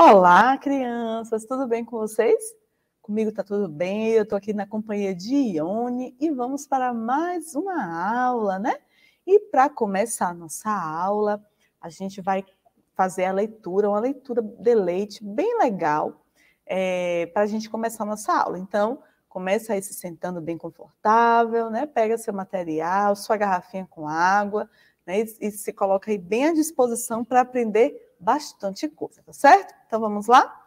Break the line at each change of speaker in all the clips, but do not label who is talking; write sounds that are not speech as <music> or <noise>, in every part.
Olá, crianças, tudo bem com vocês? Comigo tá tudo bem, eu tô aqui na companhia de Ione e vamos para mais uma aula, né? E para começar a nossa aula, a gente vai fazer a leitura, uma leitura de leite bem legal é, para a gente começar a nossa aula. Então, começa aí se sentando bem confortável, né? Pega seu material, sua garrafinha com água, né? E, e se coloca aí bem à disposição para aprender bastante coisa, tá certo? Então vamos lá?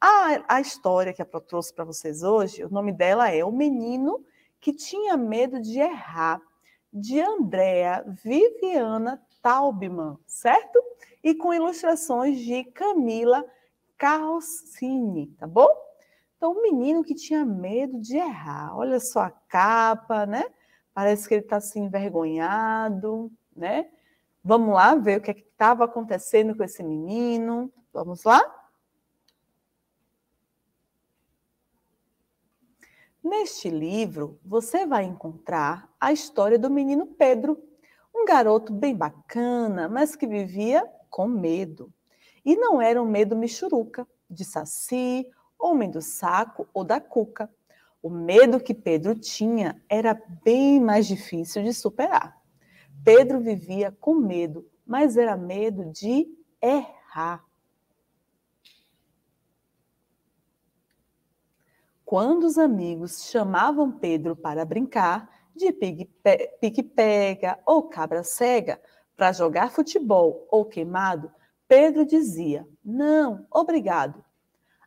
A, a história que eu trouxe para vocês hoje, o nome dela é O Menino que Tinha Medo de Errar, de Andrea Viviana Taubman, certo? E com ilustrações de Camila Carrocini, tá bom? Então, o menino que tinha medo de errar, olha só a capa, né? Parece que ele está assim envergonhado, né? Vamos lá ver o que é estava acontecendo com esse menino. Vamos lá? Neste livro, você vai encontrar a história do menino Pedro, um garoto bem bacana, mas que vivia com medo. E não era um medo michuruca, de saci, homem do saco ou da cuca. O medo que Pedro tinha era bem mais difícil de superar. Pedro vivia com medo, mas era medo de errar. Quando os amigos chamavam Pedro para brincar de pique-pega ou cabra cega, para jogar futebol ou queimado, Pedro dizia: Não, obrigado.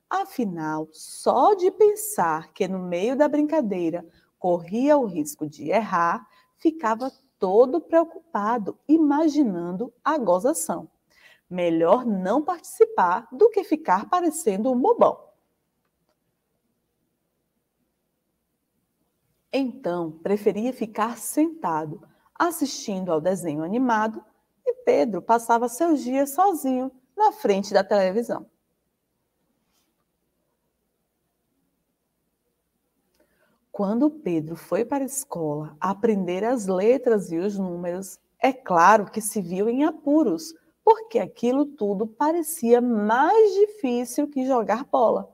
Afinal, só de pensar que no meio da brincadeira corria o risco de errar, ficava todo preocupado, imaginando a gozação. Melhor não participar do que ficar parecendo um bobão. Então, preferia ficar sentado, assistindo ao desenho animado, e Pedro passava seus dias sozinho na frente da televisão. Quando Pedro foi para a escola aprender as letras e os números, é claro que se viu em apuros, porque aquilo tudo parecia mais difícil que jogar bola.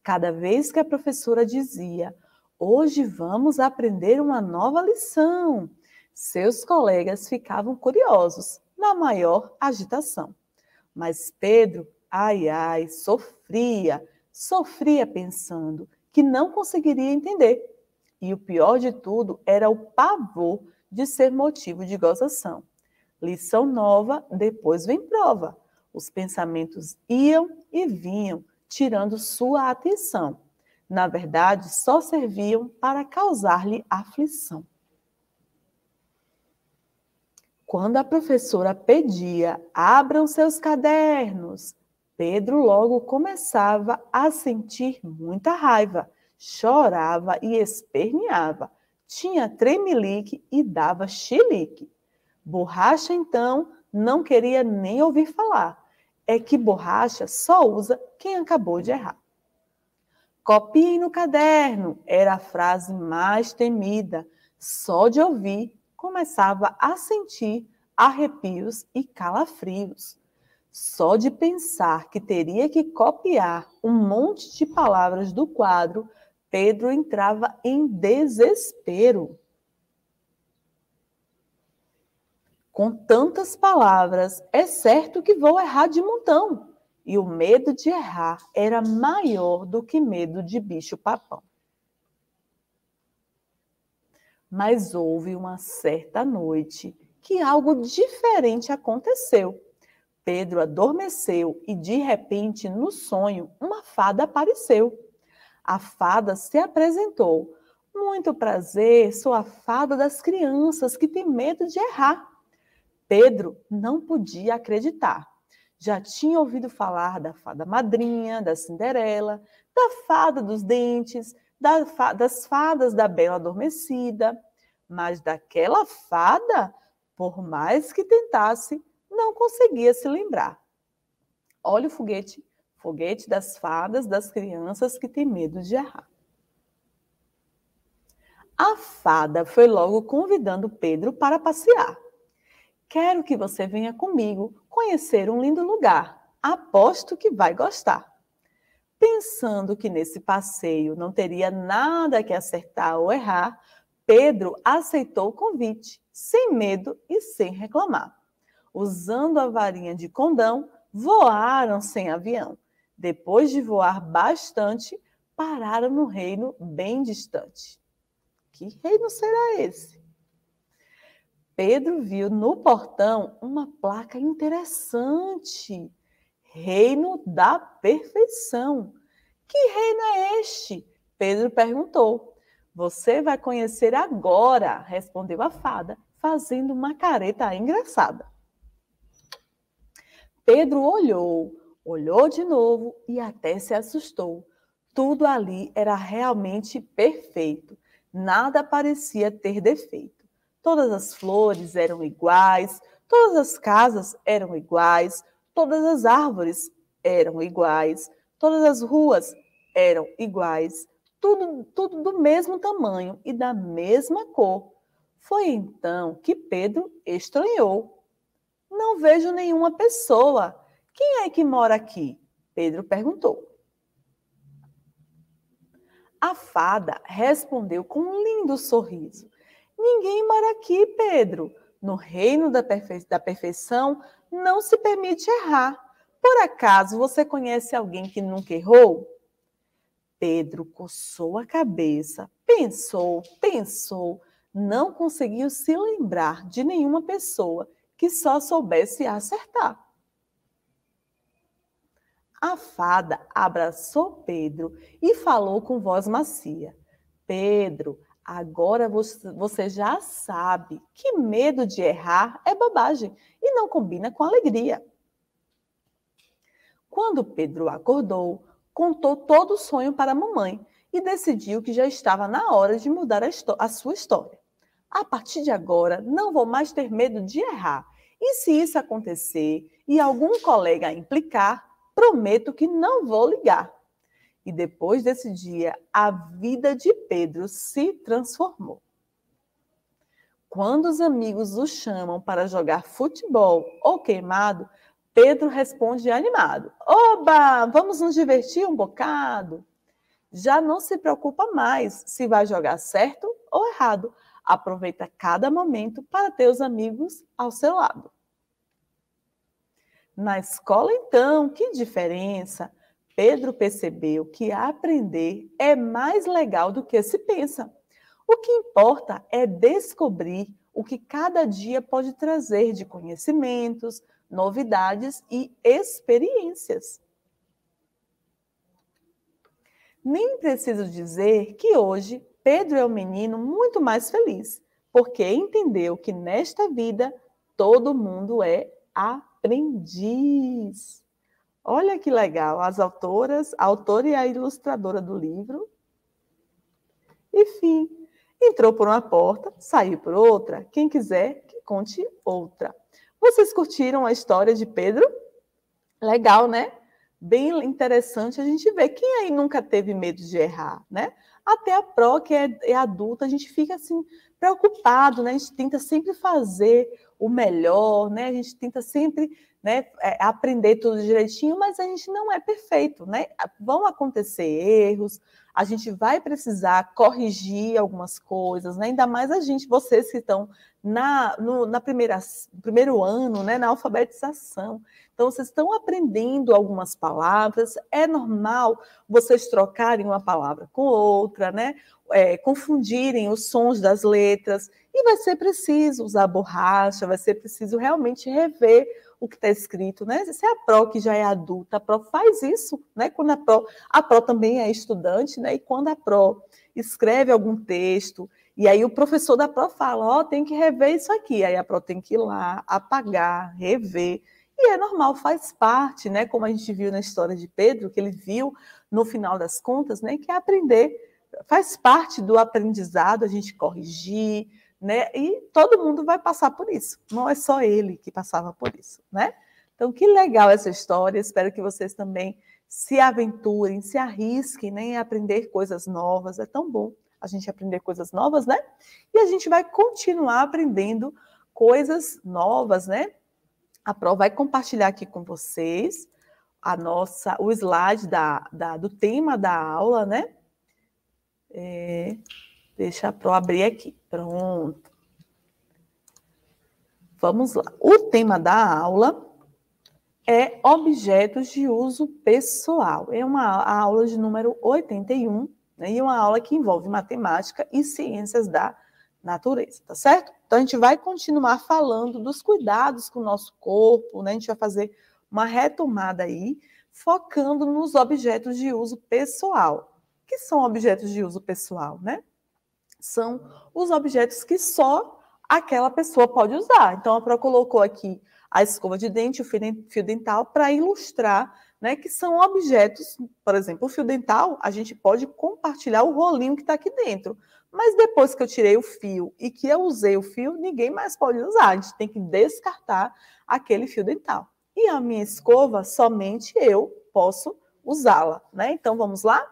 Cada vez que a professora dizia: Hoje vamos aprender uma nova lição, seus colegas ficavam curiosos, na maior agitação. Mas Pedro, ai ai, sofria, sofria pensando que não conseguiria entender e o pior de tudo era o pavor de ser motivo de gozação. Lição nova, depois vem prova. Os pensamentos iam e vinham, tirando sua atenção. Na verdade, só serviam para causar-lhe aflição. Quando a professora pedia, abram seus cadernos, Pedro logo começava a sentir muita raiva chorava e esperneava, tinha tremelique e dava chilique. Borracha, então, não queria nem ouvir falar. É que borracha só usa quem acabou de errar. Copiem no caderno era a frase mais temida. Só de ouvir, começava a sentir arrepios e calafrios. Só de pensar que teria que copiar um monte de palavras do quadro Pedro entrava em desespero. Com tantas palavras, é certo que vou errar de montão. E o medo de errar era maior do que medo de bicho-papão. Mas houve uma certa noite que algo diferente aconteceu. Pedro adormeceu e, de repente, no sonho, uma fada apareceu. A fada se apresentou. Muito prazer, sou a fada das crianças que tem medo de errar. Pedro não podia acreditar. Já tinha ouvido falar da fada madrinha, da Cinderela, da fada dos dentes, da fa das fadas da Bela Adormecida, mas daquela fada, por mais que tentasse, não conseguia se lembrar. Olha o foguete Foguete das fadas das crianças que têm medo de errar. A fada foi logo convidando Pedro para passear. Quero que você venha comigo conhecer um lindo lugar. Aposto que vai gostar. Pensando que nesse passeio não teria nada que acertar ou errar, Pedro aceitou o convite, sem medo e sem reclamar. Usando a varinha de condão, voaram sem avião. Depois de voar bastante, pararam no reino bem distante. Que reino será esse? Pedro viu no portão uma placa interessante. Reino da perfeição. Que reino é este? Pedro perguntou. Você vai conhecer agora, respondeu a fada, fazendo uma careta engraçada. Pedro olhou. Olhou de novo e até se assustou. Tudo ali era realmente perfeito. Nada parecia ter defeito. Todas as flores eram iguais, todas as casas eram iguais, todas as árvores eram iguais, todas as ruas eram iguais, tudo, tudo do mesmo tamanho e da mesma cor. Foi então que Pedro estranhou. Não vejo nenhuma pessoa, quem é que mora aqui? Pedro perguntou. A fada respondeu com um lindo sorriso. Ninguém mora aqui, Pedro. No reino da, perfe... da perfeição não se permite errar. Por acaso você conhece alguém que nunca errou? Pedro coçou a cabeça, pensou, pensou, não conseguiu se lembrar de nenhuma pessoa que só soubesse acertar. A fada abraçou Pedro e falou com voz macia: Pedro, agora você já sabe que medo de errar é bobagem e não combina com alegria. Quando Pedro acordou, contou todo o sonho para a mamãe e decidiu que já estava na hora de mudar a, a, sua história. A partir de agora, não vou mais ter medo de errar. E se isso acontecer e algum colega implicar, prometo que não vou ligar. E depois desse dia, a vida de Pedro se transformou. Quando os amigos o chamam para jogar futebol ou queimado, Pedro responde animado: Oba, vamos nos divertir um bocado. Já não se preocupa mais se vai jogar certo ou errado. Aproveita cada momento para ter os amigos ao seu lado. Na escola, então, que diferença! Pedro percebeu que aprender é mais legal do que se pensa. O que importa é descobrir o que cada dia pode trazer de conhecimentos, novidades e experiências. Nem preciso dizer que hoje Pedro é um menino muito mais feliz, porque entendeu que nesta vida todo mundo é a aprendiz. Olha que legal, as autoras, a autora e a ilustradora do livro. Enfim, entrou por uma porta, saiu por outra. Quem quiser que conte outra. Vocês curtiram a história de Pedro? Legal, né? Bem interessante a gente ver. Quem aí nunca teve medo de errar, né? Até a pró, que é, é adulta, a gente fica assim preocupado, né? A gente tenta sempre fazer o melhor, né? A gente tenta sempre né, é, aprender tudo direitinho, mas a gente não é perfeito, né? Vão acontecer erros, a gente vai precisar corrigir algumas coisas, né? ainda mais a gente, vocês que estão na, no, na primeira, primeiro ano, né, na alfabetização. Então, vocês estão aprendendo algumas palavras, é normal vocês trocarem uma palavra com outra, né, é, confundirem os sons das letras, e vai ser preciso usar borracha, vai ser preciso realmente rever o que está escrito, né? Se a pró que já é adulta, a pró faz isso, né? Quando a pró, a pró também é estudante, né? E quando a pró escreve algum texto, e aí o professor da Pro fala, ó, oh, tem que rever isso aqui. Aí a Pro tem que ir lá, apagar, rever. E é normal, faz parte, né? Como a gente viu na história de Pedro, que ele viu no final das contas, né? Que é aprender, faz parte do aprendizado, a gente corrigir, né? E todo mundo vai passar por isso. Não é só ele que passava por isso, né? Então, que legal essa história. Espero que vocês também se aventurem, se arrisquem, né? Em aprender coisas novas. É tão bom a gente aprender coisas novas, né? E a gente vai continuar aprendendo coisas novas, né? A Pro vai compartilhar aqui com vocês a nossa, o slide da, da do tema da aula, né? É, deixa a Pro abrir aqui. Pronto. Vamos lá. O tema da aula é objetos de uso pessoal. É uma aula de número 81 né? E uma aula que envolve matemática e ciências da natureza, tá certo? Então a gente vai continuar falando dos cuidados com o nosso corpo, né? A gente vai fazer uma retomada aí, focando nos objetos de uso pessoal. O que são objetos de uso pessoal, né? São os objetos que só aquela pessoa pode usar. Então a Pro colocou aqui a escova de dente, o fio dental para ilustrar né, que são objetos, por exemplo, o fio dental, a gente pode compartilhar o rolinho que está aqui dentro. Mas depois que eu tirei o fio e que eu usei o fio, ninguém mais pode usar. A gente tem que descartar aquele fio dental. E a minha escova, somente eu posso usá-la, né? Então vamos lá?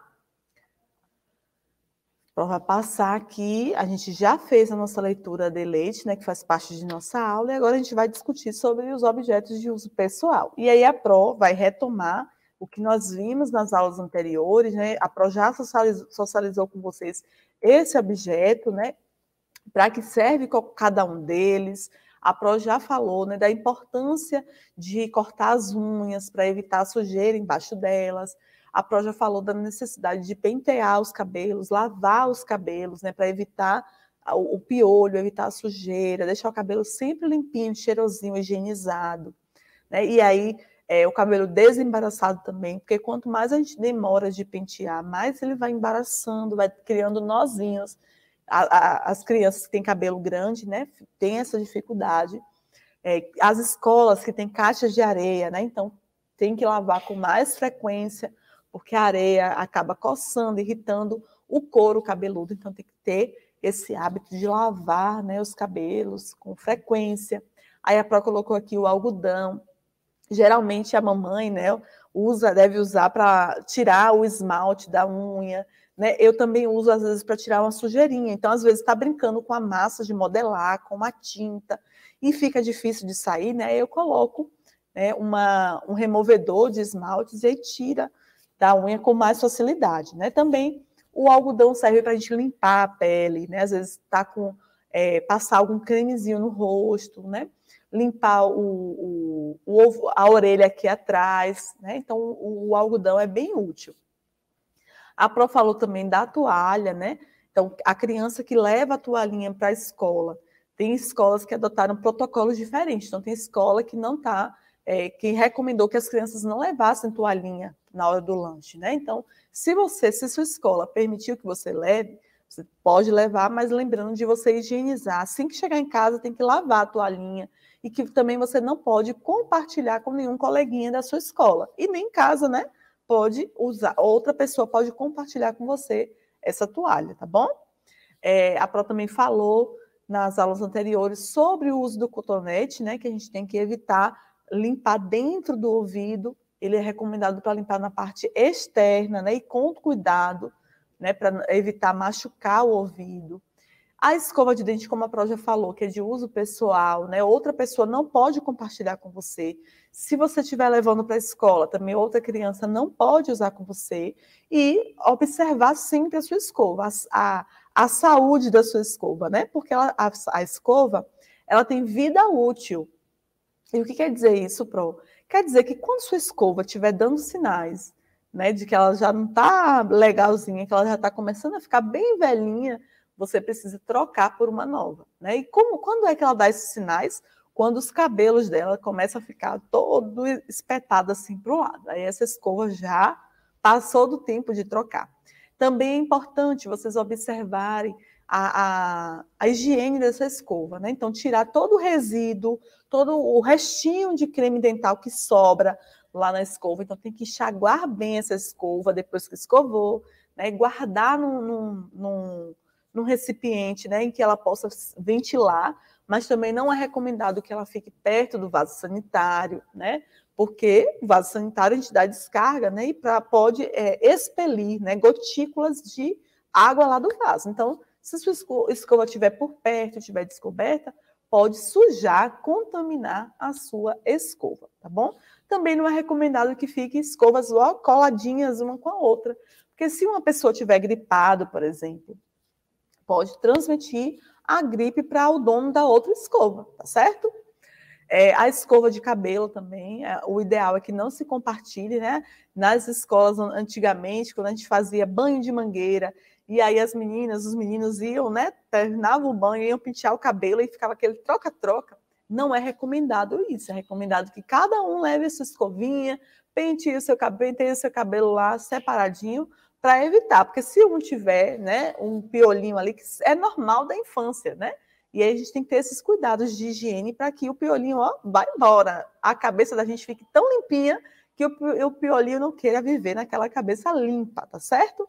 Então, vai passar aqui, a gente já fez a nossa leitura de leite, né, que faz parte de nossa aula, e agora a gente vai discutir sobre os objetos de uso pessoal. E aí a PRO vai retomar o que nós vimos nas aulas anteriores, né? A PRO já socializou, socializou com vocês esse objeto, né? Para que serve cada um deles. A PRO já falou né, da importância de cortar as unhas para evitar a sujeira embaixo delas, a Pro já falou da necessidade de pentear os cabelos, lavar os cabelos, né, para evitar o, piolho, evitar a sujeira, deixar o cabelo sempre limpinho, cheirosinho, higienizado. Né? E aí, é, o cabelo desembaraçado também, porque quanto mais a gente demora de pentear, mais ele vai embaraçando, vai criando nozinhos. A, a, as crianças que têm cabelo grande, né, têm essa dificuldade. É, as escolas que têm caixas de areia, né, então tem que lavar com mais frequência porque a areia acaba coçando, irritando o couro cabeludo, então tem que ter esse hábito de lavar né, os cabelos com frequência. Aí a Pró colocou aqui o algodão. Geralmente a mamãe né, usa, deve usar para tirar o esmalte da unha. Né? Eu também uso, às vezes, para tirar uma sujeirinha. Então, às vezes, está brincando com a massa de modelar, com uma tinta, e fica difícil de sair, né? Eu coloco né, uma, um removedor de esmaltes e aí tira da unha com mais facilidade, né? Também o algodão serve para a gente limpar a pele, né? Às vezes tá com é, passar algum cremezinho no rosto, né? Limpar o, o, o ovo, a orelha aqui atrás, né? Então o, o algodão é bem útil. A Pro falou também da toalha, né? Então a criança que leva a toalhinha para a escola tem escolas que adotaram protocolos diferentes. Então tem escola que não está é, que recomendou que as crianças não levassem toalhinha na hora do lanche, né? Então, se você, se sua escola permitiu que você leve, você pode levar, mas lembrando de você higienizar. Assim que chegar em casa, tem que lavar a toalhinha e que também você não pode compartilhar com nenhum coleguinha da sua escola. E nem em casa, né? Pode usar, outra pessoa pode compartilhar com você essa toalha, tá bom? É, a Pro também falou nas aulas anteriores sobre o uso do cotonete, né? Que a gente tem que evitar limpar dentro do ouvido, ele é recomendado para limpar na parte externa, né? E com cuidado, né? Para evitar machucar o ouvido. A escova de dente, como a Pró já falou, que é de uso pessoal, né? Outra pessoa não pode compartilhar com você. Se você estiver levando para a escola, também outra criança não pode usar com você. E observar sempre a sua escova, a, a, a saúde da sua escova, né? Porque ela, a, a escova, ela tem vida útil. E o que quer dizer isso, Pro? Quer dizer que quando sua escova estiver dando sinais né, de que ela já não está legalzinha, que ela já está começando a ficar bem velhinha, você precisa trocar por uma nova. Né? E como, quando é que ela dá esses sinais? Quando os cabelos dela começam a ficar todo espetado assim para o lado. Aí essa escova já passou do tempo de trocar. Também é importante vocês observarem a, a, a, higiene dessa escova, né? Então, tirar todo o resíduo, todo o restinho de creme dental que sobra lá na escova. Então, tem que enxaguar bem essa escova depois que escovou, né? E guardar num, num, num, num recipiente, né? Em que ela possa ventilar, mas também não é recomendado que ela fique perto do vaso sanitário, né? Porque o vaso sanitário, a dá descarga, né? E pra, pode é, expelir né? gotículas de água lá do vaso. Então, se a sua escova estiver por perto, estiver descoberta, pode sujar, contaminar a sua escova, tá bom? Também não é recomendado que fiquem escovas coladinhas uma com a outra, porque se uma pessoa tiver gripado, por exemplo, pode transmitir a gripe para o dono da outra escova, tá certo? É, a escova de cabelo também, é, o ideal é que não se compartilhe, né? Nas escolas, antigamente, quando a gente fazia banho de mangueira e aí as meninas, os meninos iam, né? Terminavam o banho, iam pentear o cabelo e ficava aquele troca-troca. Não é recomendado isso. É recomendado que cada um leve a sua escovinha, penteie o seu cabelo, penteie o seu cabelo lá separadinho para evitar, porque se um tiver, né, um piolinho ali que é normal da infância, né? E aí a gente tem que ter esses cuidados de higiene para que o piolinho ó, vá embora. A cabeça da gente fique tão limpinha que o piolinho não queira viver naquela cabeça limpa, tá certo?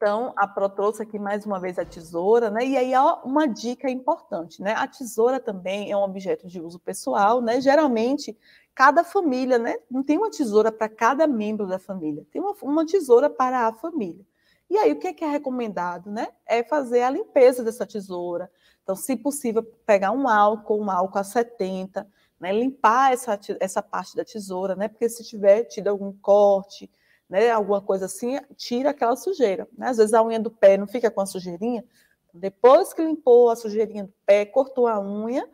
Então, a Pro trouxe aqui mais uma vez a tesoura, né? E aí ó, uma dica importante, né? A tesoura também é um objeto de uso pessoal, né? Geralmente, cada família, né? Não tem uma tesoura para cada membro da família, tem uma, uma tesoura para a família. E aí, o que é, que é recomendado, né? É fazer a limpeza dessa tesoura. Então, se possível, pegar um álcool, um álcool a 70, né? limpar essa, essa parte da tesoura, né? Porque se tiver tido algum corte, né, alguma coisa assim, tira aquela sujeira. Né? Às vezes a unha do pé não fica com a sujeirinha. Depois que limpou a sujeirinha do pé, cortou a unha,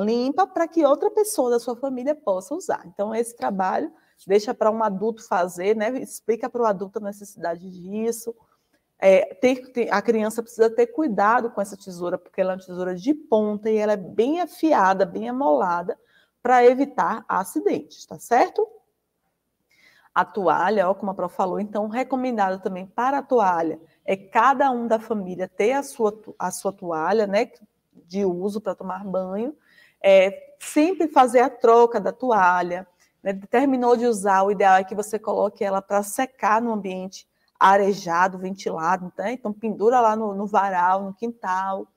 limpa para que outra pessoa da sua família possa usar. Então, esse trabalho deixa para um adulto fazer, né? explica para o adulto a necessidade disso. É, ter, a criança precisa ter cuidado com essa tesoura, porque ela é uma tesoura de ponta e ela é bem afiada, bem amolada, para evitar acidentes, tá certo? A toalha, ó, como a Prof falou, então recomendado também para a toalha é cada um da família ter a sua, a sua toalha, né, de uso para tomar banho, é, sempre fazer a troca da toalha, né, terminou de usar, o ideal é que você coloque ela para secar no ambiente arejado, ventilado, né? então pendura lá no, no, varal, no quintal,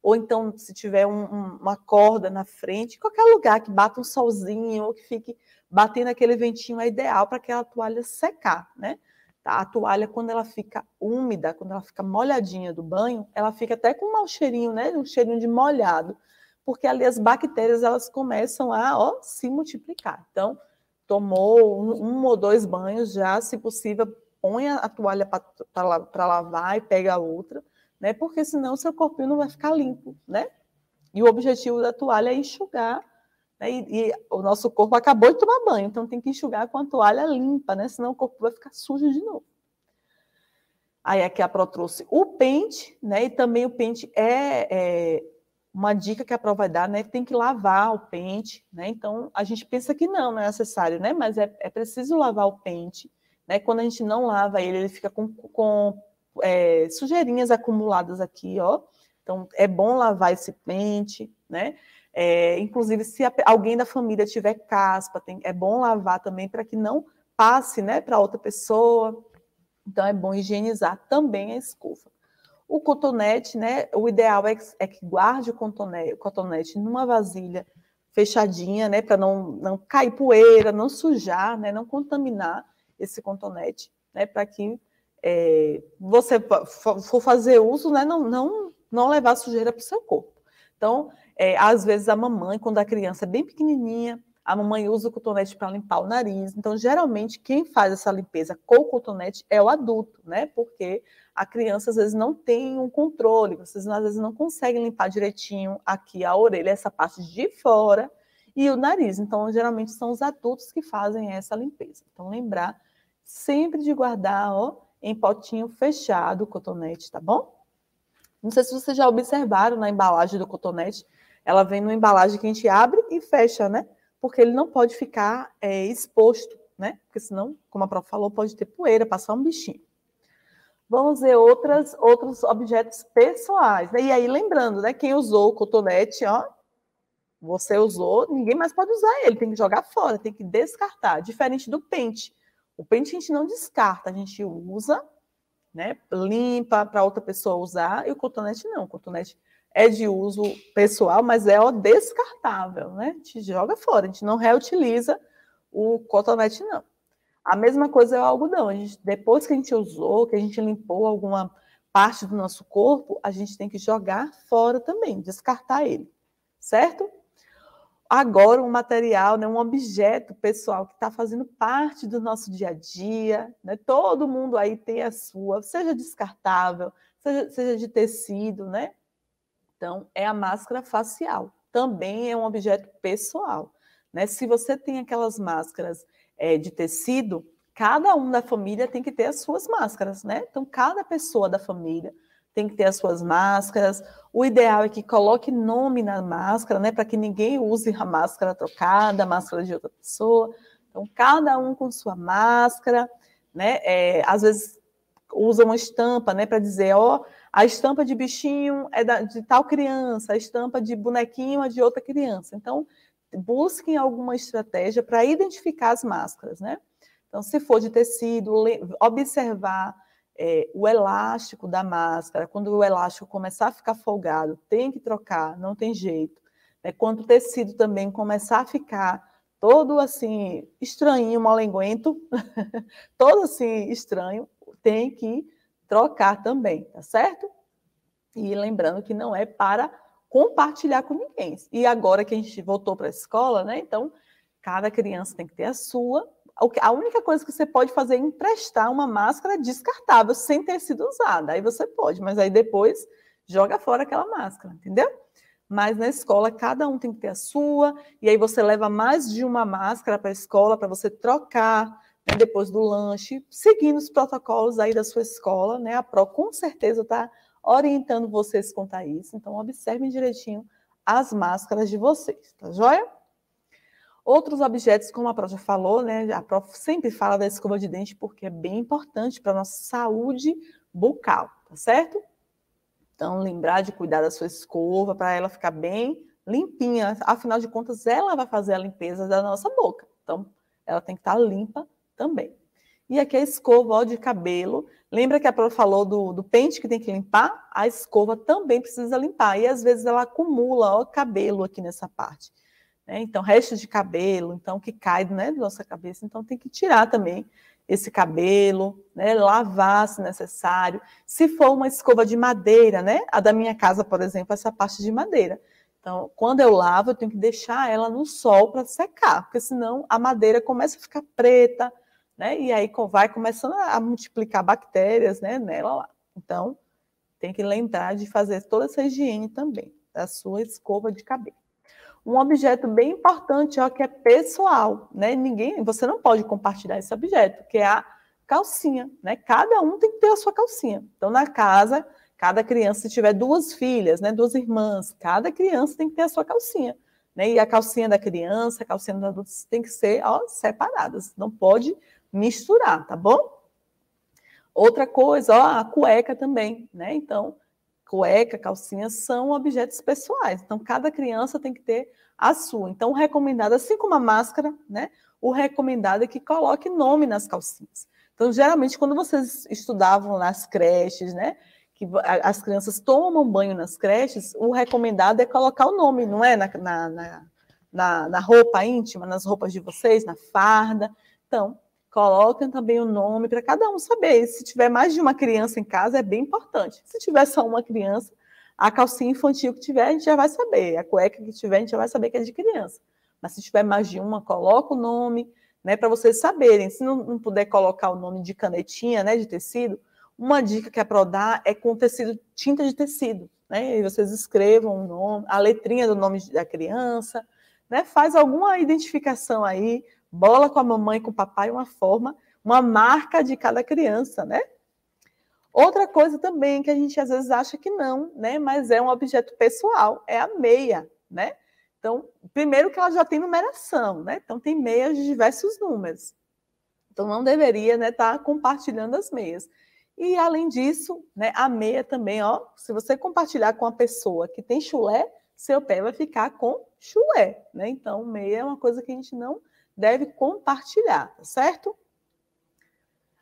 ou então se tiver um, um, uma corda na frente, qualquer lugar que bata um solzinho, ou que fique bater naquele ventinho é ideal para aquela toalha secar, né? Tá, a toalha, quando ela fica úmida, quando ela fica molhadinha do banho, ela fica até com um mau cheirinho, né? Um cheirinho de molhado, porque ali as bactérias elas começam a ó, se multiplicar. Então, tomou um, um ou dois banhos já, se possível, põe a toalha para lavar e pega a outra, né? Porque senão seu corpinho não vai ficar limpo, né? E o objetivo da toalha é enxugar né? E, e, o nosso corpo acabou de tomar banho, então tem que enxugar com a toalha limpa, né? Senão o corpo vai ficar sujo de novo. Aí aqui a Pro trouxe o pente, né? E também o pente é, é uma dica que a Pro vai dar, né? Tem que lavar o pente, né? Então a gente pensa que não, não é necessário, né? Mas é, é preciso lavar o pente, né? Quando a gente não lava ele, ele fica com, com é, sujeirinhas acumuladas aqui, ó. Então é bom lavar esse pente, né? É, inclusive, se alguém da família tiver caspa, tem, é bom lavar também para que não passe né, para outra pessoa. Então, é bom higienizar também a escova. O cotonete, né? O ideal é que, é que guarde o cotonete, o cotonete numa vasilha fechadinha, né? Para não, não cair poeira, não sujar, né? Não contaminar esse cotonete, né? Para que é, você for fazer uso, né? Não, não, não levar sujeira para o seu corpo. Então, é, às vezes a mamãe, quando a criança é bem pequenininha, a mamãe usa o cotonete para limpar o nariz. Então, geralmente, quem faz essa limpeza com o cotonete é o adulto, né? Porque a criança, às vezes, não tem um controle, vocês, às vezes, não conseguem limpar direitinho aqui a orelha, essa parte de fora, e o nariz. Então, geralmente, são os adultos que fazem essa limpeza. Então, lembrar sempre de guardar, ó, em potinho fechado o cotonete, tá bom? Não sei se vocês já observaram na embalagem do cotonete, ela vem numa embalagem que a gente abre e fecha, né? Porque ele não pode ficar é, exposto, né? Porque senão, como a prof falou, pode ter poeira, passar um bichinho. Vamos ver outras, outros objetos pessoais. Né? E aí, lembrando, né? Quem usou o cotonete, ó, você usou, ninguém mais pode usar ele, tem que jogar fora, tem que descartar. Diferente do pente. O pente a gente não descarta, a gente usa né, limpa para outra pessoa usar, e o cotonete não, o cotonete é de uso pessoal, mas é o descartável, né? A gente joga fora, a gente não reutiliza o cotonete, não. A mesma coisa é o algodão. A gente, depois que a gente usou, que a gente limpou alguma parte do nosso corpo, a gente tem que jogar fora também, descartar ele, certo? agora um material, né, um objeto pessoal que está fazendo parte do nosso dia a dia. Né? Todo mundo aí tem a sua, seja descartável, seja, seja de tecido, né? Então, é a máscara facial. Também é um objeto pessoal. Né? Se você tem aquelas máscaras é, de tecido, cada um da família tem que ter as suas máscaras, né? Então, cada pessoa da família tem que ter as suas máscaras. O ideal é que coloque nome na máscara, né, para que ninguém use a máscara trocada, a máscara de outra pessoa. Então, cada um com sua máscara, né? É, às vezes usa uma estampa, né, para dizer, ó, a estampa de bichinho é da, de tal criança, a estampa de bonequinho é de outra criança. Então, busquem alguma estratégia para identificar as máscaras, né? Então, se for de tecido, observar é, o elástico da máscara, quando o elástico começar a ficar folgado, tem que trocar, não tem jeito. é Quando o tecido também começar a ficar todo assim, estranho, malenguento, <laughs> todo assim, estranho, tem que trocar também, tá certo? E lembrando que não é para compartilhar com ninguém. E agora que a gente voltou para a escola, né? Então, cada criança tem que ter a sua, a única coisa que você pode fazer é emprestar uma máscara descartável sem ter sido usada. Aí você pode, mas aí depois joga fora aquela máscara, entendeu? Mas na escola cada um tem que ter a sua, e aí você leva mais de uma máscara para a escola para você trocar né, depois do lanche, seguindo os protocolos aí da sua escola, né? A Pro com certeza está orientando vocês quanto a isso, então observem direitinho as máscaras de vocês, tá joia? Outros objetos, como a Pró já falou, né? A Pró sempre fala da escova de dente porque é bem importante para a nossa saúde bucal, tá certo? Então, lembrar de cuidar da sua escova para ela ficar bem limpinha. Afinal de contas, ela vai fazer a limpeza da nossa boca. Então, ela tem que estar tá limpa também. E aqui a escova ó, de cabelo. Lembra que a Pró falou do, do, pente que tem que limpar? A escova também precisa limpar. E às vezes ela acumula ó, cabelo aqui nessa parte. Né? Então, restos de cabelo, então que cai né, da nossa cabeça, então tem que tirar também esse cabelo, né, lavar se necessário. Se for uma escova de madeira, né, a da minha casa, por exemplo, essa parte de madeira. Então, quando eu lavo, eu tenho que deixar ela no sol para secar, porque senão a madeira começa a ficar preta, né, e aí vai começando a multiplicar bactérias, né, nela lá. Então, tem que lembrar de fazer toda essa higiene também da sua escova de cabelo um objeto bem importante, ó, que é pessoal, né? Ninguém, você não pode compartilhar esse objeto, que é a calcinha, né? Cada um tem que ter a sua calcinha. Então, na casa, cada criança, se tiver duas filhas, né, duas irmãs, cada criança tem que ter a sua calcinha, né? E a calcinha da criança, a calcinha do adulto tem que ser, ó, separadas, não pode misturar, tá bom? Outra coisa, ó, a cueca também, né? Então, cueca, calcinha, são objetos pessoais. Então, cada criança tem que ter a sua. Então, o recomendado, assim como a máscara, né? O recomendado é que coloque nome nas calcinhas. Então, geralmente, quando vocês estudavam nas creches, né? Que as crianças tomam banho nas creches, o recomendado é colocar o nome, não é? Na, na, na, na roupa íntima, nas roupas de vocês, na farda. Então, Coloquem também o nome para cada um saber. Se tiver mais de uma criança em casa, é bem importante. Se tiver só uma criança, a calcinha infantil que tiver, a gente já vai saber. A cueca que tiver, a gente já vai saber que é de criança. Mas se tiver mais de uma, coloca o nome, né? Para vocês saberem. Se não, não, puder colocar o nome de canetinha, né? De tecido, uma dica que é para dar é com tecido, tinta de tecido, né? E vocês escrevam o nome, a letrinha do nome da criança, né? Faz alguma identificação aí bola com a mamãe, com o papai, uma forma, uma marca de cada criança, né? Outra coisa também que a gente às vezes acha que não, né? Mas é um objeto pessoal, é a meia, né? Então, primeiro que ela já tem numeração, né? Então tem meias de diversos números. Então não deveria, né, estar tá compartilhando as meias. E além disso, né, a meia também, ó, se você compartilhar com a pessoa que tem chulé, seu pé vai ficar com chulé, né? Então meia é uma coisa que a gente não deve compartilhar, tá certo?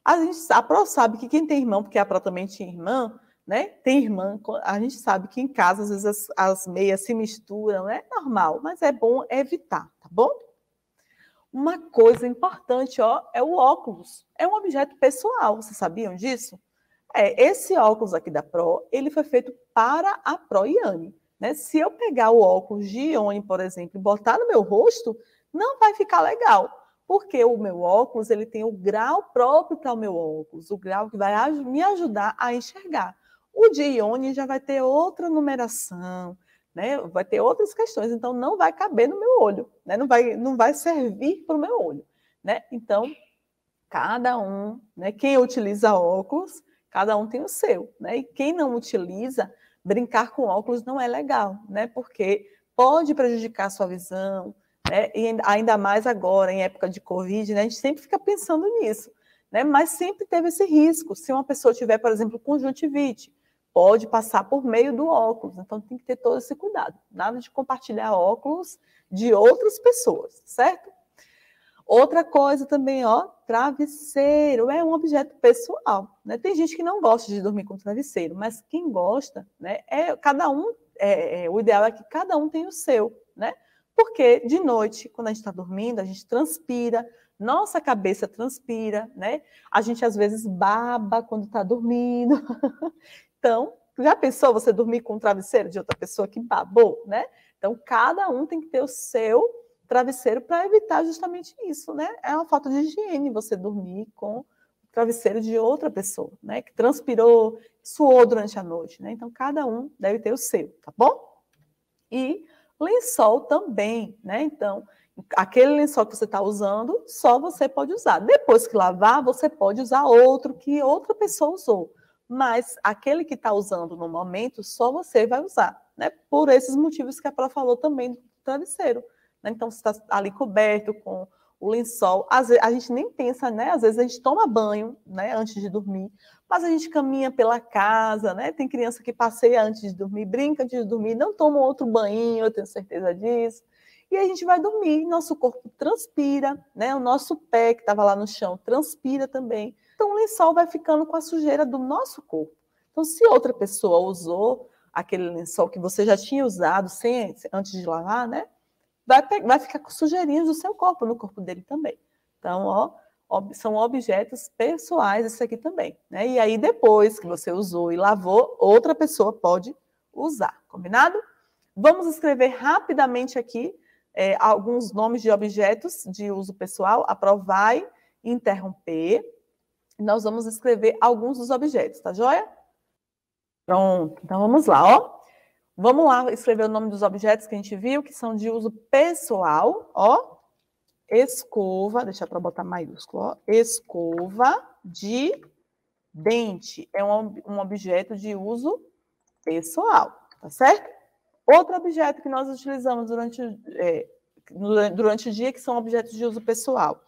A, gente, a Pro sabe que quem tem irmão, porque a Pro também tinha irmã, né? Tem irmã, a gente sabe que em casa às vezes as, as meias se misturam, é normal, mas é bom evitar, tá bom? Uma coisa importante, ó, é o óculos. É um objeto pessoal, vocês sabiam disso? É, esse óculos aqui da Pro, ele foi feito para a Pro Iane. Né? Se eu pegar o óculos de Ione, por exemplo, e botar no meu rosto, não vai ficar legal, porque o meu óculos ele tem o grau próprio para o meu óculos, o grau que vai me ajudar a enxergar. O de Ione já vai ter outra numeração, né? vai ter outras questões, então não vai caber no meu olho, né? não, vai, não vai servir para o meu olho. Né? Então, cada um, né? quem utiliza óculos, cada um tem o seu. Né? E quem não utiliza, brincar com óculos não é legal, né? porque pode prejudicar a sua visão, né? e ainda mais agora, em época de Covid, né? a gente sempre fica pensando nisso, né? mas sempre teve esse risco. Se uma pessoa tiver, por exemplo, conjuntivite, pode passar por meio do óculos, então tem que ter todo esse cuidado. Nada de compartilhar óculos de outras pessoas, certo? Outra coisa também, ó, travesseiro é um objeto pessoal, né? Tem gente que não gosta de dormir com travesseiro, mas quem gosta, né? É cada um, é, é o ideal é que cada um tenha o seu, né? Porque de noite, quando a gente está dormindo, a gente transpira, nossa cabeça transpira, né? A gente às vezes baba quando está dormindo. <laughs> então, já pensou você dormir com um travesseiro de outra pessoa que babou, né? Então, cada um tem que ter o seu travesseiro para evitar justamente isso, né? É uma falta de higiene você dormir com o travesseiro de outra pessoa, né? Que transpirou, suou durante a noite, né? Então, cada um deve ter o seu, tá bom? E lençol também, né? Então, aquele lençol que você está usando, só você pode usar. Depois que lavar, você pode usar outro que outra pessoa usou. Mas aquele que está usando no momento, só você vai usar, né? Por esses motivos que a Pró falou também do travesseiro. Né? Então, você está ali coberto com o lençol. Às vezes, a gente nem pensa, né? Às vezes a gente toma banho, né? Antes de dormir mas a gente caminha pela casa, né? Tem criança que passeia antes de dormir, brinca antes de dormir, não toma outro banho, eu tenho certeza disso. E a gente vai dormir, nosso corpo transpira, né? O nosso pé que estava lá no chão transpira também. Então o lençol vai ficando com a sujeira do nosso corpo. Então se outra pessoa usou aquele lençol que você já tinha usado sem antes de lavar, né? Vai, vai ficar com sujeirinhas do seu corpo no corpo dele também. Então, ó, ob, são objetos pessoais, esse aqui também. Né? E aí, depois que você usou e lavou, outra pessoa pode usar, combinado? Vamos escrever rapidamente aqui é, alguns nomes de objetos de uso pessoal, aprovai, interromper. Nós vamos escrever alguns dos objetos, tá joia? Pronto, então vamos lá, ó. Vamos lá escrever o nome dos objetos que a gente viu, que são de uso pessoal, ó escova, deixa para botar maiúsculo, ó, escova de dente. É um, um objeto de uso pessoal, tá certo? Outro objeto que nós utilizamos durante, é, durante o dia, que são objetos de uso pessoal.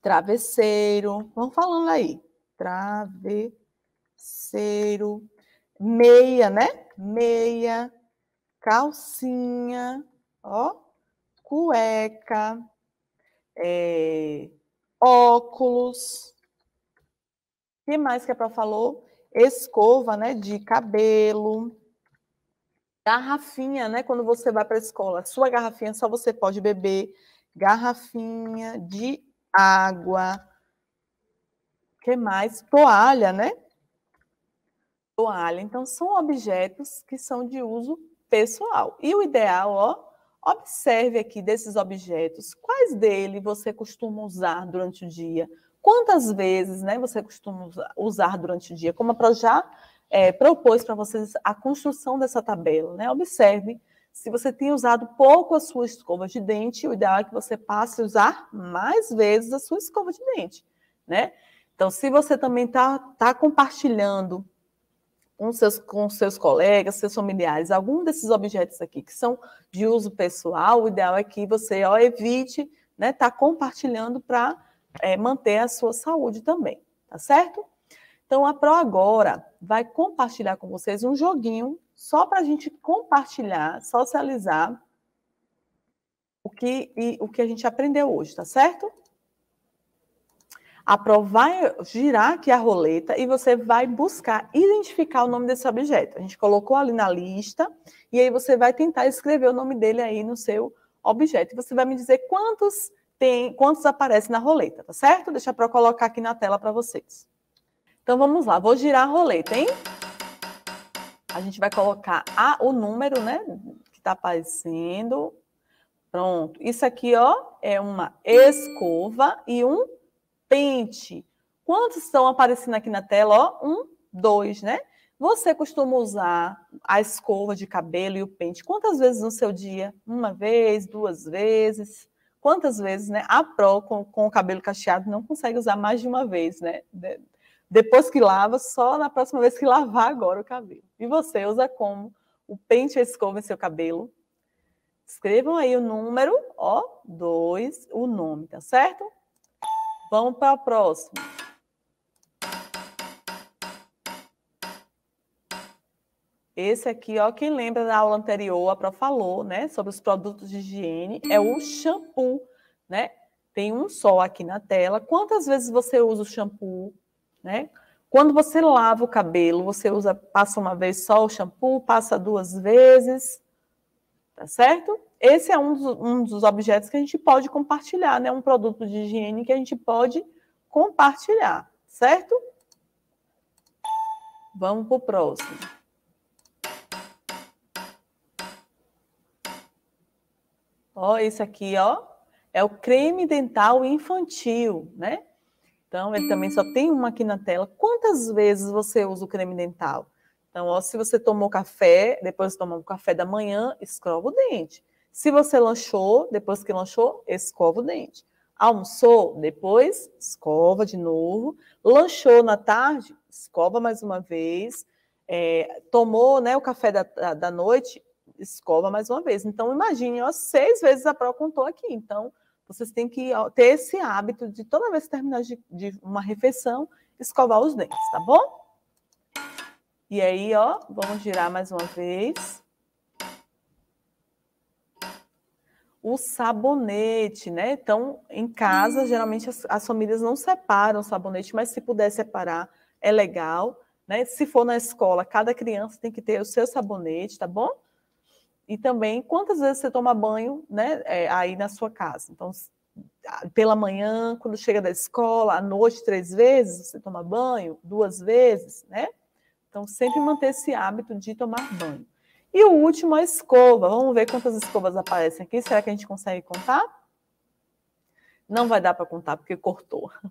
Travesseiro, vamos falando aí. Travesseiro, meia, né? Meia, calcinha, ó, cueca, é, óculos. O que mais que a Pró falou? Escova né, de cabelo, garrafinha, né? Quando você vai para a escola, sua garrafinha só você pode beber. Garrafinha de água. O que mais? Toalha, né? Toalha. Então, são objetos que são de uso pessoal. E o ideal, ó, Observe aqui desses objetos, quais dele você costuma usar durante o dia? Quantas vezes né, você costuma usar durante o dia? Como eu já é, propôs para vocês a construção dessa tabela. Né? Observe, se você tem usado pouco a sua escova de dente, o ideal é que você passe a usar mais vezes a sua escova de dente. Né? Então, se você também está tá compartilhando com seus, com seus colegas, seus familiares, algum desses objetos aqui que são de uso pessoal, o ideal é que você ó, evite estar né, tá compartilhando para é, manter a sua saúde também, tá certo? Então, a Pro agora vai compartilhar com vocês um joguinho só para a gente compartilhar, socializar o que, e, o que a gente aprendeu hoje, tá certo? aprovar, girar aqui a roleta e você vai buscar identificar o nome desse objeto. A gente colocou ali na lista e aí você vai tentar escrever o nome dele aí no seu objeto. E você vai me dizer quantos tem, quantos aparecem na roleta, tá certo? Deixa para colocar aqui na tela para vocês. Então vamos lá, vou girar a roleta, hein? A gente vai colocar a, o número, né, que tá aparecendo. Pronto. Isso aqui, ó, é uma escova e um Pente. Quantos estão aparecendo aqui na tela? Ó, um, dois, né? Você costuma usar a escova de cabelo e o pente quantas vezes no seu dia? Uma vez, duas vezes? Quantas vezes, né? A pró com, com o cabelo cacheado não consegue usar mais de uma vez, né? De, depois que lava, só na próxima vez que lavar agora o cabelo. E você usa como? O pente ou a escova em seu cabelo? Escrevam aí o número, ó, dois, o nome, tá certo? Vamos para a próxima. Esse aqui, ó, quem lembra da aula anterior, a Pro falou, né, sobre os produtos de higiene, é o shampoo, né? Tem um sol aqui na tela. Quantas vezes você usa o shampoo, né? Quando você lava o cabelo, você usa, passa uma vez só o shampoo, passa duas vezes, tá certo? Esse é um dos, um dos objetos que a gente pode compartilhar, né? Um produto de higiene que a gente pode compartilhar, certo? Vamos para o próximo. Ó, esse aqui, ó, é o creme dental infantil, né? Então, ele também só tem uma aqui na tela. Quantas vezes você usa o creme dental? Então, ó, se você tomou café, depois de tomar o café da manhã, escrova o dente. Se você lanchou, depois que lanchou, escova o dente. Almoçou, depois escova de novo. Lanchou na tarde, escova mais uma vez. É, tomou né, o café da, da noite, escova mais uma vez. Então, imagine, ó, seis vezes a Pro contou aqui. Então, vocês têm que ter esse hábito de toda vez que terminar de, de uma refeição, escovar os dentes, tá bom? E aí, ó, vamos girar mais uma vez. o sabonete, né? Então, em casa, geralmente as, as, famílias não separam o sabonete, mas se puder separar, é legal, né? Se for na escola, cada criança tem que ter o seu sabonete, tá bom? E também, quantas vezes você toma banho, né? É, aí na sua casa. Então, pela manhã, quando chega da escola, à noite, três vezes, você toma banho, duas vezes, né? Então, sempre manter esse hábito de tomar banho. E o último, a escova. Vamos ver quantas escovas aparecem aqui. Será que a gente consegue contar? Não vai dar para contar porque cortou. <laughs>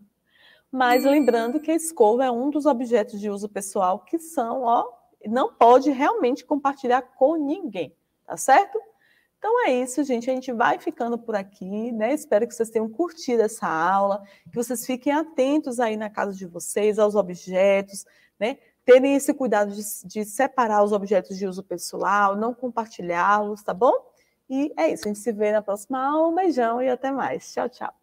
Mas lembrando que a escova é um dos objetos de uso pessoal que são, ó, não pode realmente compartilhar com ninguém, tá certo? Então é isso, gente. A gente vai ficando por aqui, né? Espero que vocês tenham curtido essa aula, que vocês fiquem atentos aí na casa de vocês, aos objetos, né? terem esse cuidado de, de separar os objetos de uso pessoal, não compartilhá-los, tá bom? E é isso, a gente se vê na próxima aula. Um beijão e até mais. Tchau, tchau.